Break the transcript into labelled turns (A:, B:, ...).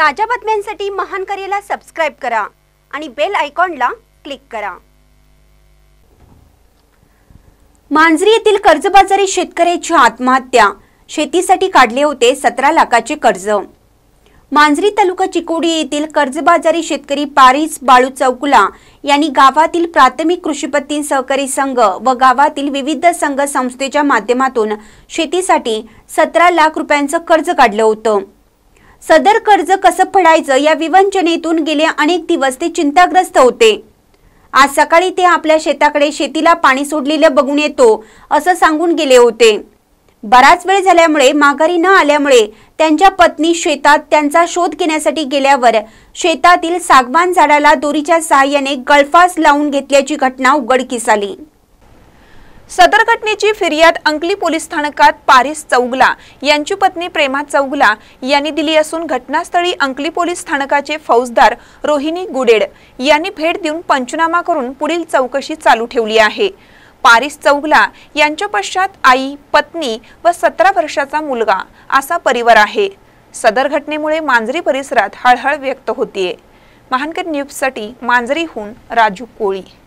A: ताज्या बातम्यांसाठी महान करेला सबस्क्राईब करा आणि बेल आयकॉनला क्लिक करा मांजरी येथील कर्जबाजारी शेतकऱ्याची आत्महत्या शेतीसाठी काढले होते सतरा लाखाचे कर्ज मांजरी तालुका चिकोडी येथील कर्जबाजारी शेतकरी पारिस बाळू चौकुला यांनी गावातील प्राथमिक कृषीपत्ती सहकारी संघ व गावातील विविध संघ संस्थेच्या माध्यमातून शेतीसाठी सतरा लाख रुपयांचं कर्ज काढलं होतं सदर कर्ज कसं फडायचं या विवंचनेतून गेले अनेक दिवस ते चिंताग्रस्त होते आज सकाळी ते आपल्या शेताकडे शेतीला पाणी सोडलेलं बघून येतो असं सांगून गेले होते बराच वेळ झाल्यामुळे माघारी न आल्यामुळे त्यांच्या पत्नी शेतात त्यांचा शोध घेण्यासाठी गेल्यावर शेतातील सागवान झाडाला दोरीच्या सहाय्याने गळफास लावून घेतल्याची घटना उघडकीस आली सदर घटनेची फिर्याद
B: अंकली पोलीस स्थानकात पारिस चौगला यांची पत्नी प्रेमा चौगला यांनी दिली असून घटनास्थळी अंकली पोलीस स्थानकाचे फौजदार रोहिणी गुडेड यांनी भेट देऊन पंचनामा करून पुढील चौकशी चालू ठेवली आहे पारिस चौगला यांच्या पश्चात आई पत्नी व सतरा वर्षाचा मुलगा असा परिवार आहे सदर घटनेमुळे मांजरी परिसरात हळहळ व्यक्त होतीये महानकर न्यूजसाठी मांजरीहून राजू कोळी